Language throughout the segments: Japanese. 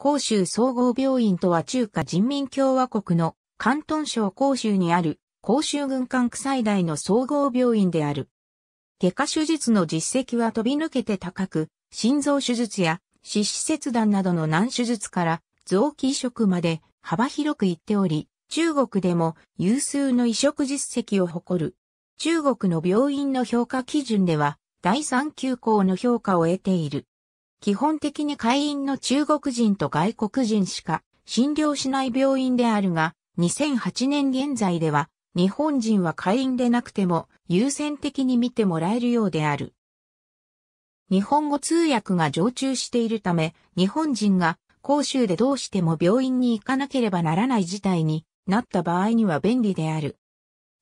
広州総合病院とは中華人民共和国の広東省広州にある広州軍管区最大の総合病院である。外科手術の実績は飛び抜けて高く、心臓手術や四肢切断などの難手術から臓器移植まで幅広くいっており、中国でも有数の移植実績を誇る。中国の病院の評価基準では、第3級校の評価を得ている。基本的に会員の中国人と外国人しか診療しない病院であるが、2008年現在では、日本人は会員でなくても優先的に診てもらえるようである。日本語通訳が常駐しているため、日本人が公衆でどうしても病院に行かなければならない事態になった場合には便利である。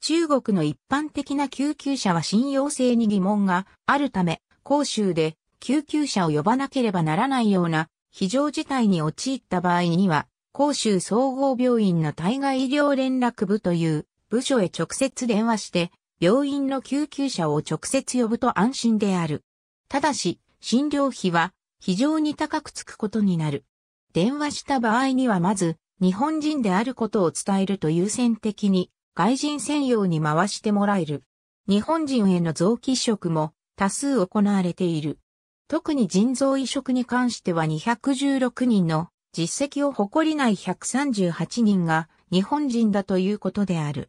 中国の一般的な救急車は信用性に疑問があるため、公衆で救急車を呼ばなければならないような非常事態に陥った場合には、広州総合病院の対外医療連絡部という部署へ直接電話して、病院の救急車を直接呼ぶと安心である。ただし、診療費は非常に高くつくことになる。電話した場合にはまず、日本人であることを伝えると優先的に、外人専用に回してもらえる。日本人への臓器移植も多数行われている。特に腎臓移植に関しては216人の実績を誇りない138人が日本人だということである。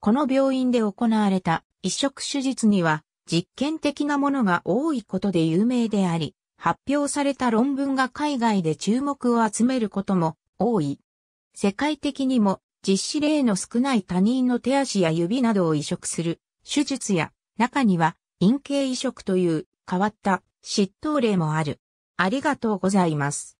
この病院で行われた移植手術には実験的なものが多いことで有名であり、発表された論文が海外で注目を集めることも多い。世界的にも実施例の少ない他人の手足や指などを移植する手術や中には陰形移植という変わった執刀例もある。ありがとうございます。